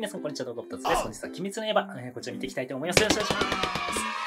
皆さん、こんにちは、どうも、たつです。本日は、鬼滅の刃、えこちら見ていきたいと思います。よろしくお願いします。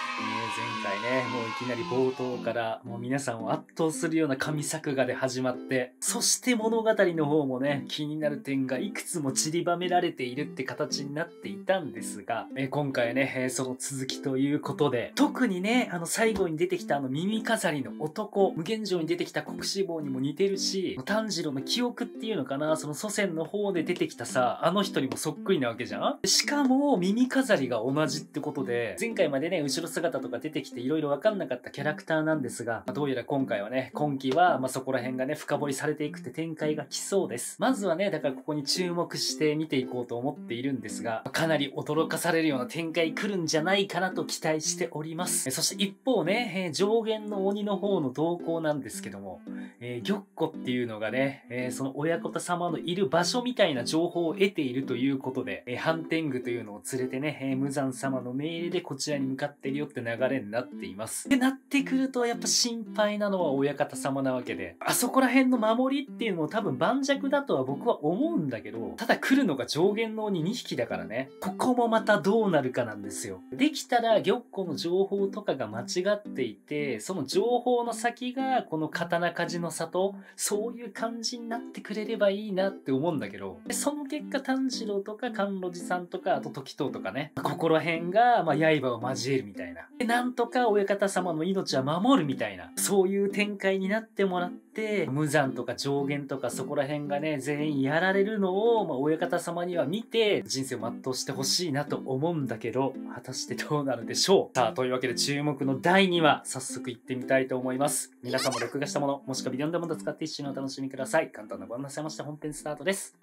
前回ね、もういきなり冒頭からもう皆さんを圧倒するような神作画で始まって、そして物語の方もね、気になる点がいくつも散りばめられているって形になっていたんですが、え今回ね、その続きということで、特にね、あの最後に出てきたあの耳飾りの男、無限城に出てきた国志望にも似てるし、炭治郎の記憶っていうのかな、その祖先の方で出てきたさ、あの人にもそっくりなわけじゃんしかも耳飾りが同じってことで、前回までね、後ろ姿とか出てきていろいろ分かんなかったキャラクターなんですが、どうやら今回はね、今期はまそこら辺がね、深掘りされていくって展開が来そうです。まずはね、だからここに注目して見ていこうと思っているんですが、かなり驚かされるような展開来るんじゃないかなと期待しております。そして一方ね、上限の鬼の方の動向なんですけども、えー、玉子っていうのがね、えー、その親子と様のいる場所みたいな情報を得ているということで、えー、ハンテングというのを連れてね、えー、無惨様の命令でこちらに向かってるよって流れれになっています。でなってくるとやっぱ心配なのは親方様なわけで、あそこら辺の守りっていうのも多分盤石だとは僕は思うんだけど、ただ来るのが上限の鬼2匹だからね、ここもまたどうなるかなんですよ。できたら玉子の情報とかが間違っていて、その情報の先がこの刀鍛冶の里、そういう感じになってくれればいいなって思うんだけど、その結果炭治郎とか甘露寺さんとか、あと時藤とかね、ここら辺が、まあ、刃を交えるみたいな。なんとか親方様の命は守るみたいな、そういう展開になってもらって、無残とか上限とかそこら辺がね、全員やられるのを、まあ、親方様には見て、人生を全うしてほしいなと思うんだけど、果たしてどうなるでしょうさあ、というわけで注目の第2話、早速行ってみたいと思います。皆さんも録画したもの、もしくはビデオのもの使って一緒にお楽しみください。簡単なご案内されました本編スタートです。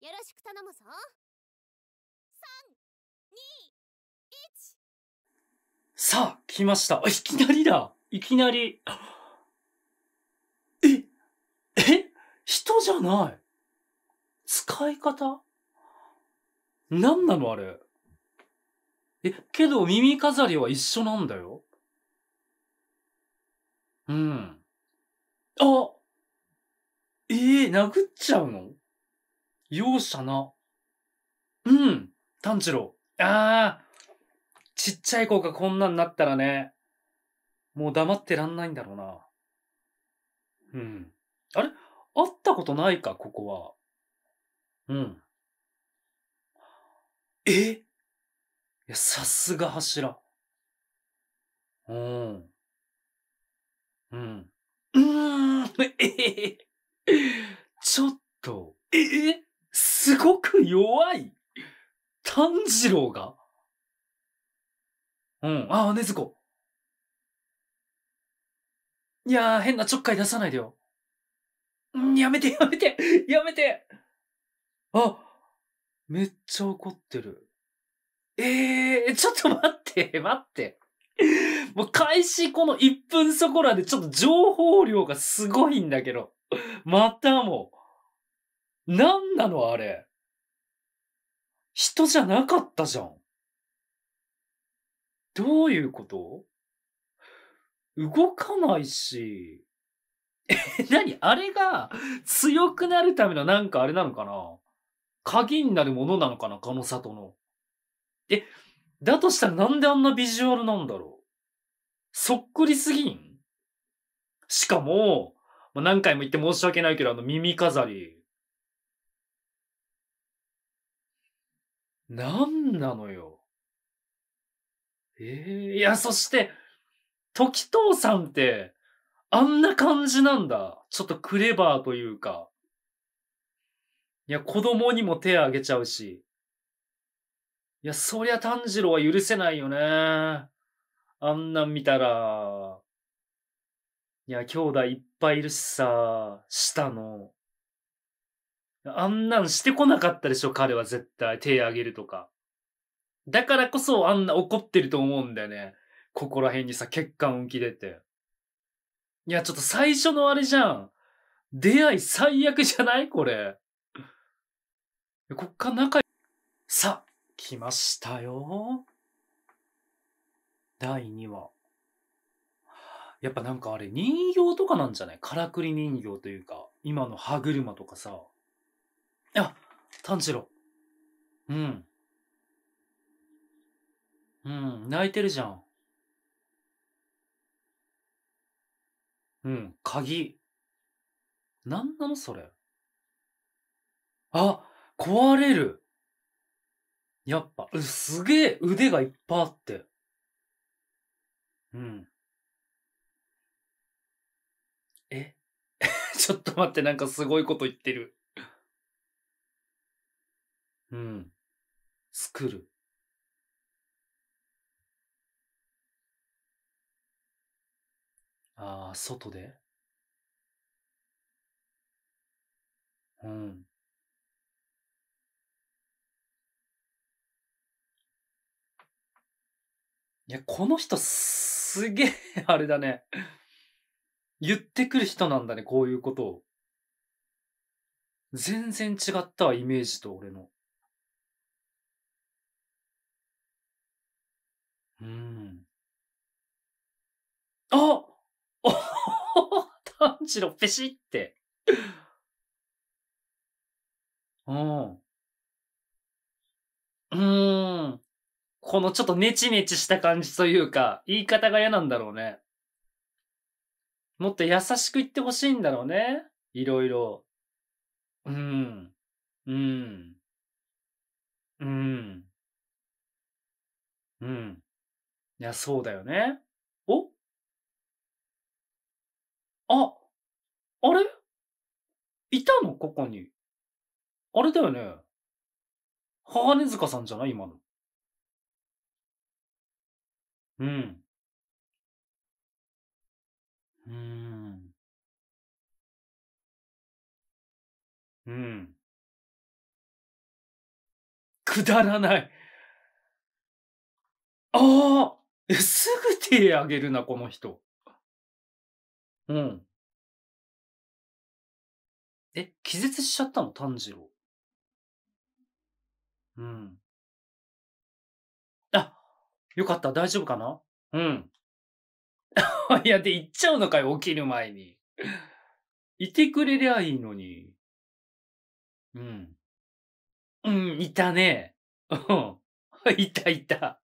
よろしく頼むぞ。さあ、来ました。いきなりだ。いきなり。え、え、人じゃない。使い方何なのあれ。え、けど耳飾りは一緒なんだよ。うん。あええー、殴っちゃうの容赦な。うん、炭治郎。ああ、ちっちゃい子がこんなんなったらね、もう黙ってらんないんだろうな。うん。あれ会ったことないか、ここは。うん。えいや、さすが柱。うん。うん。うーん、えちょっと、ええすごく弱い炭治郎がうん。あ、あ、ねずこ。いやー、変なちょっかい出さないでよ。んやめて、やめて、やめて。あ、めっちゃ怒ってる。えー、ちょっと待って、待って。もう開始この1分そこらでちょっと情報量がすごいんだけど。またもう。なんなのあれ。人じゃなかったじゃん。どういうこと動かないし、え、何あれが強くなるためのなんかあれなのかな鍵になるものなのかなこの里の。え、だとしたらなんであんなビジュアルなんだろうそっくりすぎんしかも、何回も言って申し訳ないけど、あの耳飾り。なんなのよ。ええー、いや、そして、時藤さんって、あんな感じなんだ。ちょっとクレバーというか。いや、子供にも手あげちゃうし。いや、そりゃ炭治郎は許せないよね。あんなん見たら。いや、兄弟いっぱいいるしさ、下の。あんなんしてこなかったでしょ、彼は絶対。手あげるとか。だからこそあんな怒ってると思うんだよね。ここら辺にさ、血管浮き出て。いや、ちょっと最初のあれじゃん。出会い最悪じゃないこれ。こっから仲さあ、来ましたよ。第2話。やっぱなんかあれ人形とかなんじゃないからくり人形というか、今の歯車とかさ。いや、炭治郎。うん。うん、泣いてるじゃん。うん、鍵。なんなのそれ。あ、壊れる。やっぱ、すげえ腕がいっぱいあって。うん。え ちょっと待って、なんかすごいこと言ってるうん。作る。ああ、外でうん。いや、この人すげえ、あれだね。言ってくる人なんだね、こういうことを。全然違ったわ、イメージと俺の。うん。あお炭治郎ペシって。うん。うーん。このちょっとネチネチした感じというか、言い方が嫌なんだろうね。もっと優しく言ってほしいんだろうね。いろいろ。うん。うん。うん。うん。いや、そうだよね。あ、あれいたのここに。あれだよね。母根塚さんじゃない今の。うん。うーん。うん。くだらない。ああすぐ手あげるな、この人。うん。え、気絶しちゃったの炭治郎。うん。あ、よかった。大丈夫かなうん。いや、で、行っちゃうのかよ。起きる前に。いてくれりゃいいのに。うん。うん、いたね。うん。い たいた。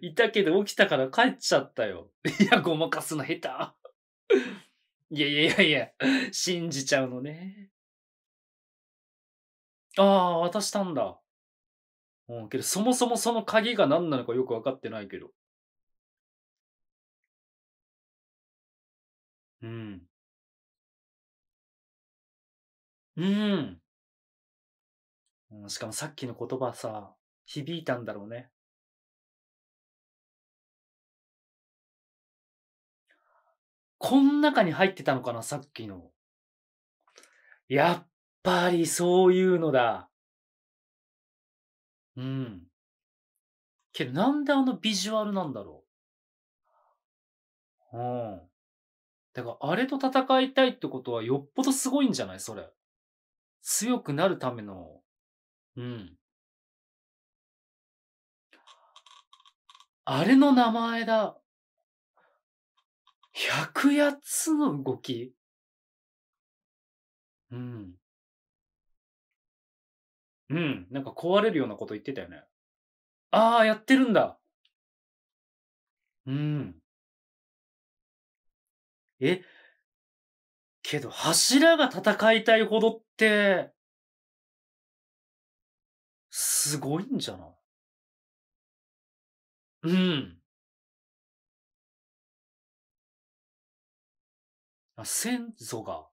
いたけど起きたから帰っちゃったよ。いや、ごまかすの下手。いやいやいやいや、信じちゃうのね。ああ、渡したんだ。うん、けど、そもそもその鍵が何なのかよくわかってないけど。うん。うん。うん、しかもさっきの言葉さ、響いたんだろうね。こん中に入ってたのかな、さっきの。やっぱりそういうのだ。うん。けどなんであのビジュアルなんだろう。うん。だからあれと戦いたいってことはよっぽどすごいんじゃないそれ。強くなるための、うん。あれの名前だ。108つの動きうん。うん。なんか壊れるようなこと言ってたよね。ああ、やってるんだ。うん。え、けど柱が戦いたいほどって、すごいんじゃないうん。先祖が、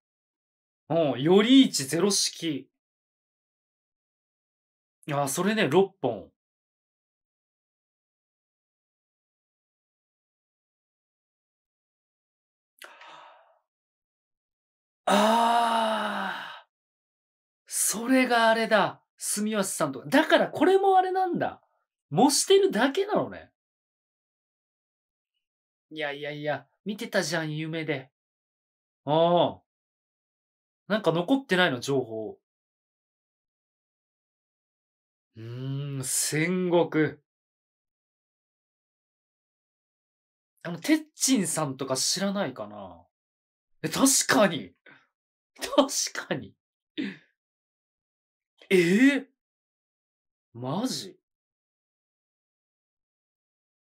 うん、より一ゼロ式。あ、それね、6本。ああ、それがあれだ。住吉さんとか。だからこれもあれなんだ。模してるだけなのね。いやいやいや、見てたじゃん、夢で。ああ。なんか残ってないの、情報。うーん、戦国。あの、てっちんさんとか知らないかなえ、確かに。確かに。えー、マジ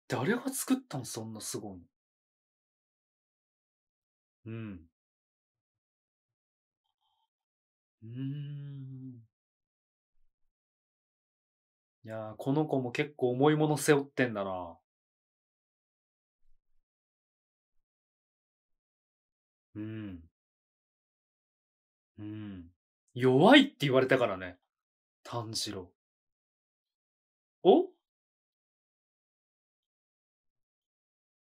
誰が作ったのそんなすごいの。うん。うん。いやー、この子も結構重いもの背負ってんだな。うん。うん。弱いって言われたからね。炭治郎。お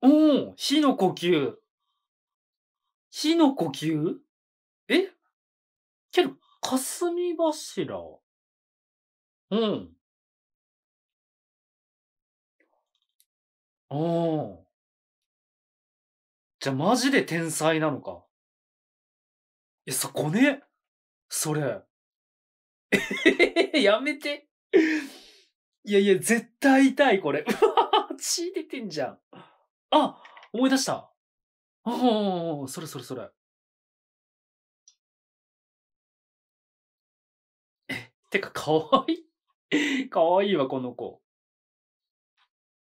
おお、火の呼吸。火の呼吸えけど、霞柱。うん。ああ。じゃあマジで天才なのか。え、そこねそれ。え やめて。いやいや、絶対痛い、これ。うわ血出てんじゃん。あ、思い出した。ああ、それそれそれ。てか、かわいい。かわいいわ、この子。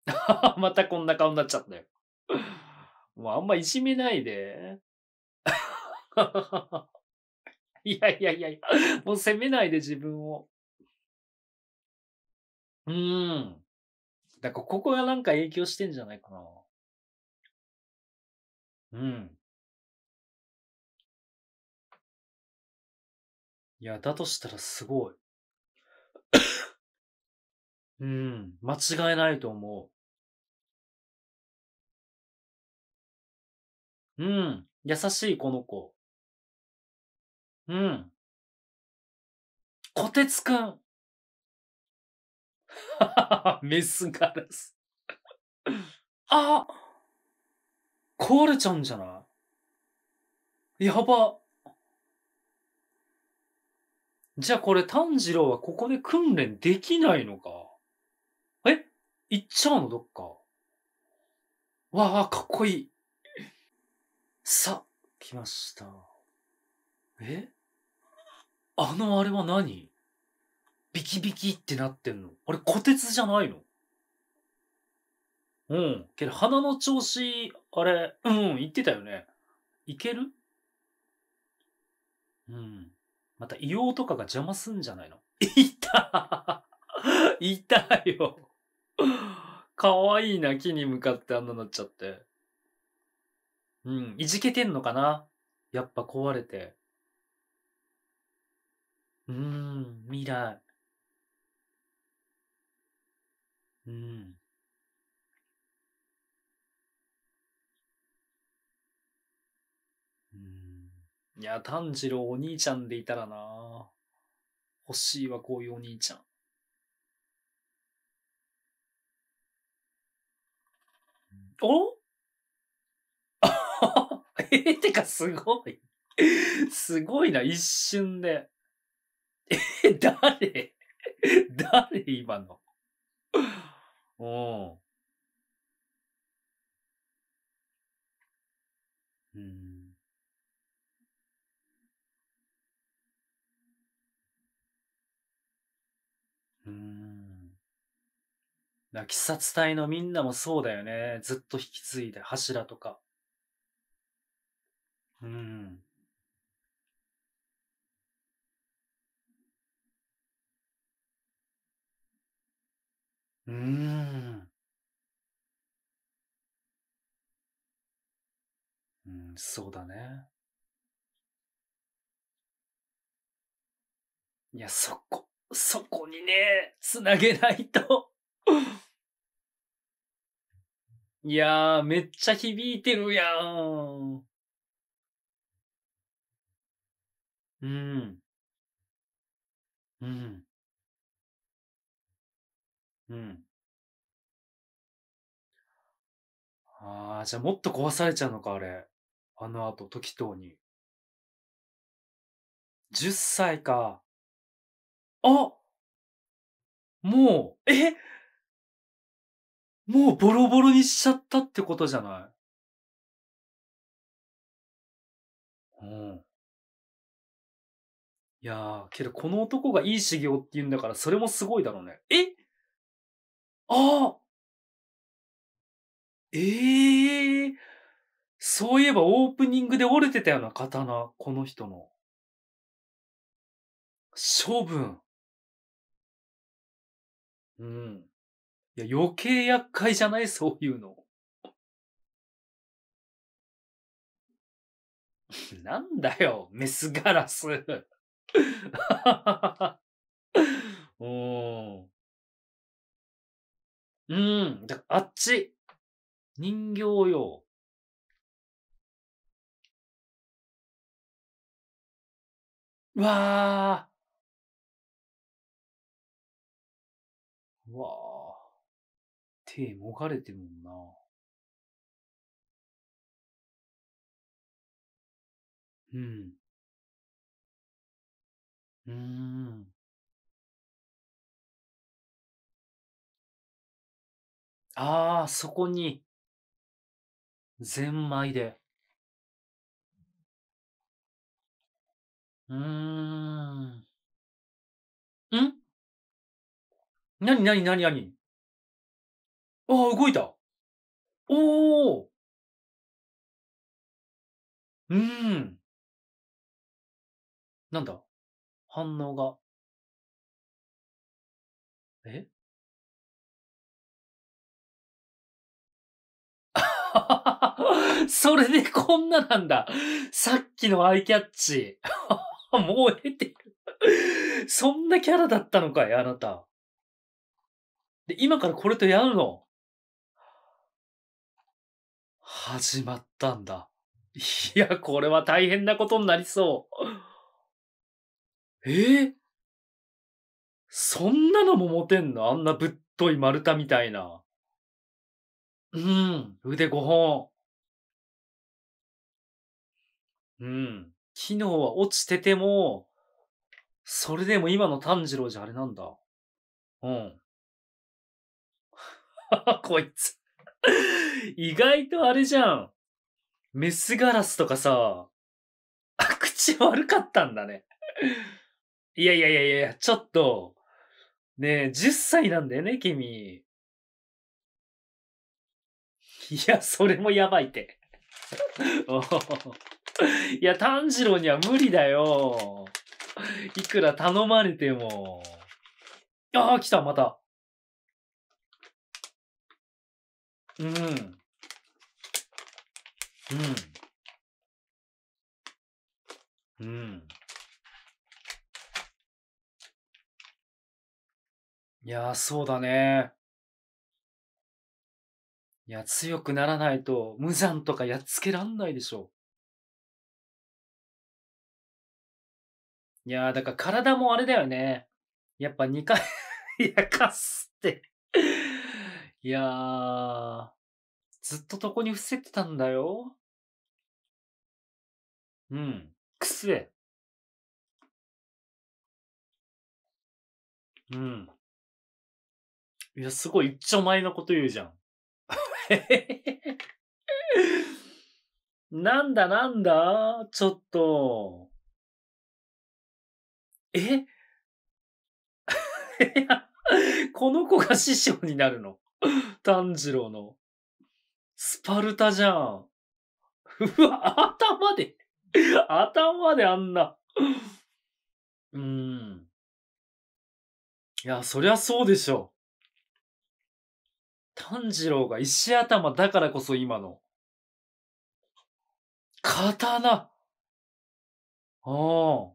またこんな顔になっちゃったよ。もうあんまいじめないで。いやいやいやいや、もう責めないで自分を。うーん。だからここがなんか影響してんじゃないかな。うん。いや、だとしたらすごい。うん、間違いないと思う。うん、優しいこの子。うん。こてつくん。メスガラスあ壊れちゃうんじゃないやば。じゃあこれ炭治郎はここで訓練できないのか。え行っちゃうのどっか。わあ、かっこいい。さ、来ました。えあのあれは何ビキビキってなってんのあれ、虎鉄じゃないのうん。けど鼻の調子、あれ、うん、言ってたよね。いけるうん。また硫黄とかが邪魔すんじゃないのいた いたよかわいいな、木に向かってあんななっちゃって。うん、いじけてんのかなやっぱ壊れて。うーん、未来。うん。いや、炭治郎お兄ちゃんでいたらな欲しいわ、こういうお兄ちゃん。お えてかすごい。すごいな、一瞬で。え、誰誰今の。うん。うんうん鬼殺隊のみんなもそうだよね。ずっと引き継いで、柱とか。うん。うん。うん、そうだね。いや、そこ。そこにね、つなげないと いやー、めっちゃ響いてるやん。うん。うん。うん。ああ、じゃあもっと壊されちゃうのか、あれ。あの後、時等に。10歳か。あもう、えもうボロボロにしちゃったってことじゃないうん。いやー、けどこの男がいい修行って言うんだからそれもすごいだろうね。えあええー、そういえばオープニングで折れてたような刀、この人の。処分。うん。いや、余計厄介じゃない そういうの。なんだよ、メスガラス。おうん、だあっち。人形よ。わあ。わあ。手もがれてるもんな。うん。うーん。ああ、そこに、ゼンマイで。うーん。んなになになになにああ、動いた。おお。うーん。なんだ反応が。え それでこんななんだ。さっきのアイキャッチ。もう得てる。そんなキャラだったのかいあなた。で、今からこれとやるの。始まったんだ。いや、これは大変なことになりそう。えー、そんなのも持てんのあんなぶっとい丸太みたいな。うん、腕5本。うん。機能は落ちてても、それでも今の炭治郎じゃあれなんだ。うん。こいつ。意外とあれじゃん。メスガラスとかさ、口悪かったんだね。いやいやいやいや、ちょっと、ねえ、10歳なんだよね、君。いや、それもやばいって。いや、炭治郎には無理だよ。いくら頼まれても。ああ、来た、また。うん。うん。うん。いやー、そうだね。いや、強くならないと、無残とかやっつけらんないでしょ。いやー、だから体もあれだよね。やっぱ2回 いやかすっていやー、ずっと床に伏せてたんだよ。うん、くせうん。いや、すごい一丁前のこと言うじゃん。なんだなんだちょっと。え この子が師匠になるの 炭治郎の。スパルタじゃん。うわ、頭で、頭であんな。うん。いや、そりゃそうでしょう。炭治郎が石頭だからこそ今の。刀ああ。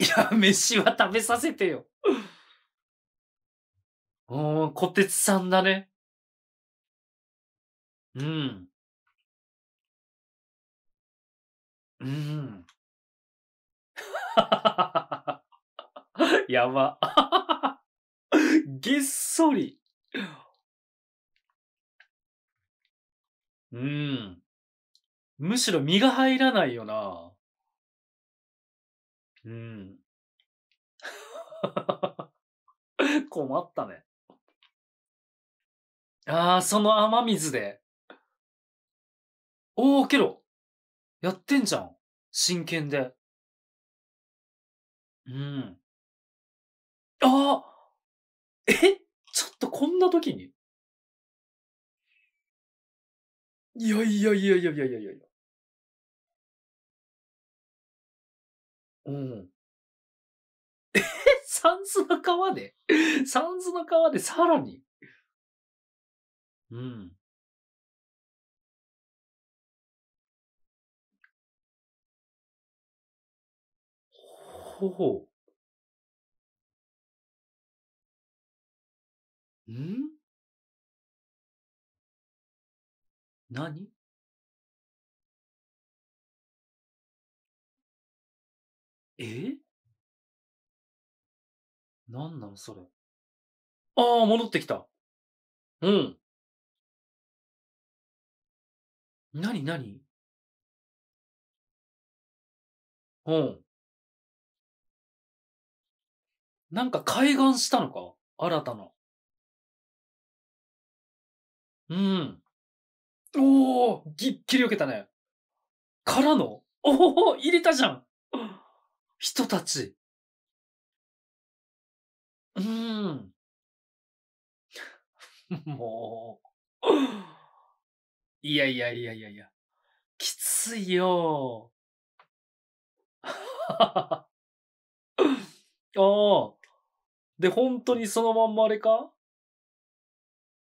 いや、飯は食べさせてよ。おー、小鉄さんだね。うん。うん。やば。げっそり。うん。むしろ身が入らないよな。うん。困ったね。ああ、その雨水で。おお、ケロ。やってんじゃん。真剣で。うん。ああえちょっとこんな時にいやいやいやいやいやいやいや。うん。えサンズの川でサンズの川でさらにうん。ほう。うん？何？え？なんなのそれ。ああ、戻ってきた。うん。何にうん。なんか海岸したのか新たな。うん。おおぎっきり受けたね。からのおお入れたじゃん人たち。うーん。もう。いやいやいやいやいや。きついよ。ああ。で、本当にそのまんまあれか、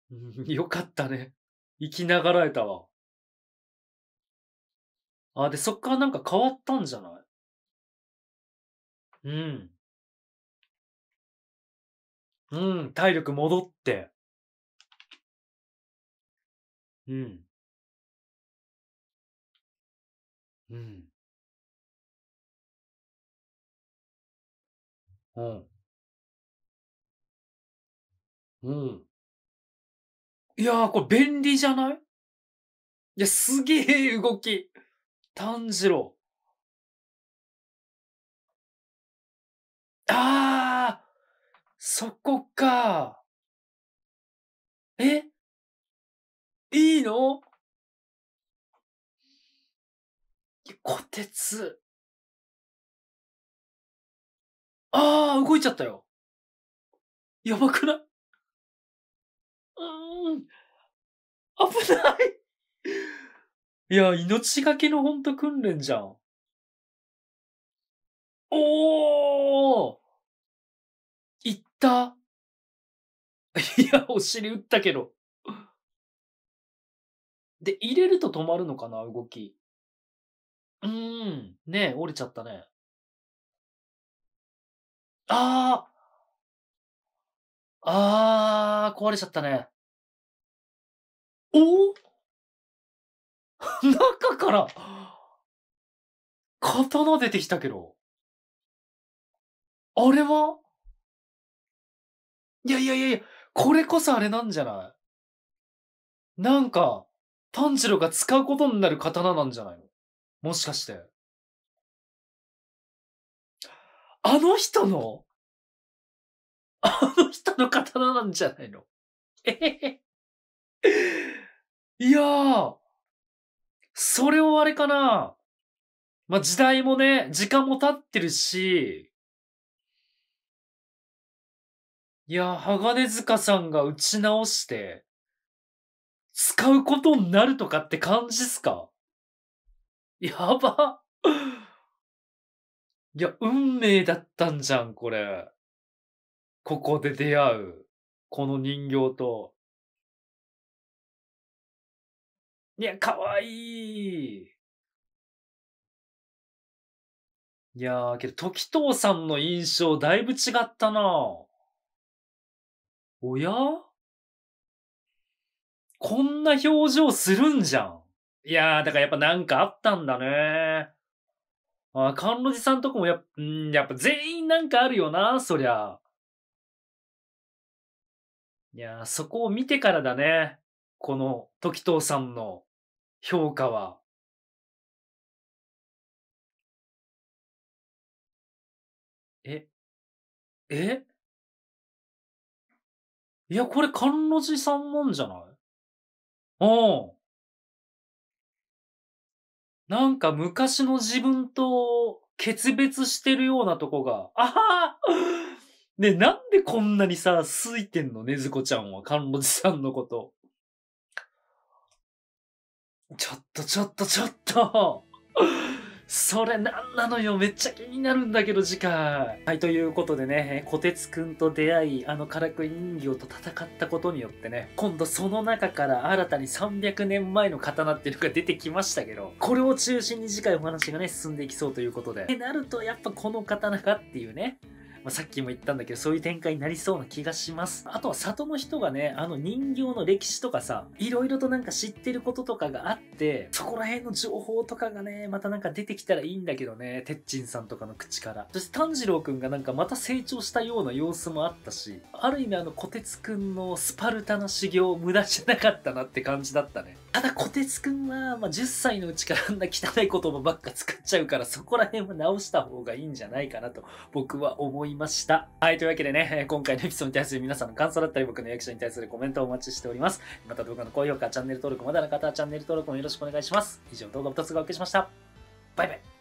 うん、よかったね。生きながらえたわ。あ、で、そっからなんか変わったんじゃないうん。うん、体力戻って。うん。うん。うん。うん。いや、これ便利じゃないいや、すげえ動き。炭治郎。ああそこか。えいいのこてつ。ああ、動いちゃったよ。やばくないうーん。危ないいや、命がけのほんと訓練じゃん。おーいったいや、お尻打ったけど。で、入れると止まるのかな、動き。うん。ねえ、折れちゃったね。ああああ壊れちゃったね。お 中から刀出てきたけど。あれはいやいやいやいや、これこそあれなんじゃないなんか、炭治郎が使うことになる刀なんじゃないのもしかして。あの人のあの人の刀なんじゃないのえへへ。いやー。それをあれかな。まあ、時代もね、時間も経ってるし、いや、鋼塚さんが打ち直して、使うことになるとかって感じっすかやばいや、運命だったんじゃん、これ。ここで出会う。この人形と。いや、かわいい。いやー、けど、時藤さんの印象だいぶ違ったなおやこんな表情するんじゃん。いやー、だからやっぱなんかあったんだね。あ、甘露寺さんとこもやっぱ、んやっぱ全員なんかあるよな、そりゃ。いやー、そこを見てからだね。この時藤さんの評価は。ええいや、これ、甘露寺さんなんじゃないうん。なんか昔の自分と決別してるようなとこが、ああね、なんでこんなにさ、空いてんのねずこちゃんは、甘露寺さんのこと。ちょっとちょっとちょっとそれ何なのよ。めっちゃ気になるんだけど、次回。はい、ということでね、小鉄くんと出会い、あのカラクリ人形と戦ったことによってね、今度その中から新たに300年前の刀っていうのが出てきましたけど、これを中心に次回お話がね、進んでいきそうということで。ってなると、やっぱこの刀かっていうね。まあ、さっきも言ったんだけど、そういう展開になりそうな気がします。あとは里の人がね、あの人形の歴史とかさ、いろいろとなんか知ってることとかがあって、そこら辺の情報とかがね、またなんか出てきたらいいんだけどね、てっちんさんとかの口から。そして炭治郎くんがなんかまた成長したような様子もあったし、ある意味あの小鉄くんのスパルタの修行無駄じゃなかったなって感じだったね。ただ小鉄くんは、まあ、10歳のうちからあんな汚い言葉ばっか使っちゃうから、そこら辺は直した方がいいんじゃないかなと僕は思いいました。はい、というわけでね、今回のエピソードに対する皆さんの感想だったり、僕のリアクションに対するコメントをお待ちしております。また動画の高評価、チャンネル登録、まだの方はチャンネル登録もよろしくお願いします。以上、動画2つがお送りしました。バイバイ。